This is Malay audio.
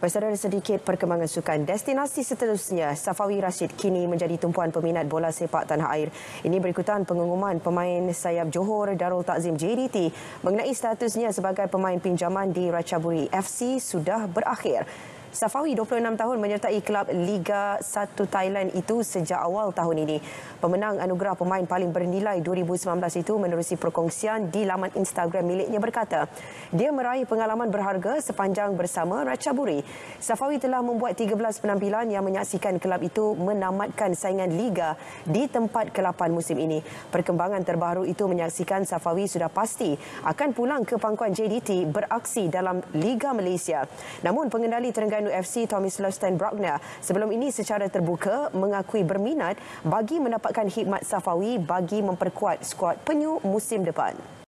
Bersedara sedikit perkembangan sukan destinasi seterusnya, Safawi Rashid kini menjadi tumpuan peminat bola sepak tanah air. Ini berikutan pengumuman pemain sayap Johor Darul Takzim JDT mengenai statusnya sebagai pemain pinjaman di Ratchaburi FC sudah berakhir. Safawi 26 tahun menyertai kelab Liga 1 Thailand itu sejak awal tahun ini. Pemenang anugerah pemain paling bernilai 2019 itu menerusi perkongsian di laman Instagram miliknya berkata, dia meraih pengalaman berharga sepanjang bersama Ratchaburi. Safawi telah membuat 13 penampilan yang menyaksikan kelab itu menamatkan saingan liga di tempat ke-8 musim ini. Perkembangan terbaru itu menyaksikan Safawi sudah pasti akan pulang ke pangkuan JDT beraksi dalam Liga Malaysia. Namun pengendali Terengganu Kapten FC Tommy Sloston Brockner sebelum ini secara terbuka mengakui berminat bagi mendapatkan khidmat Safawi bagi memperkuat skuad penyu musim depan.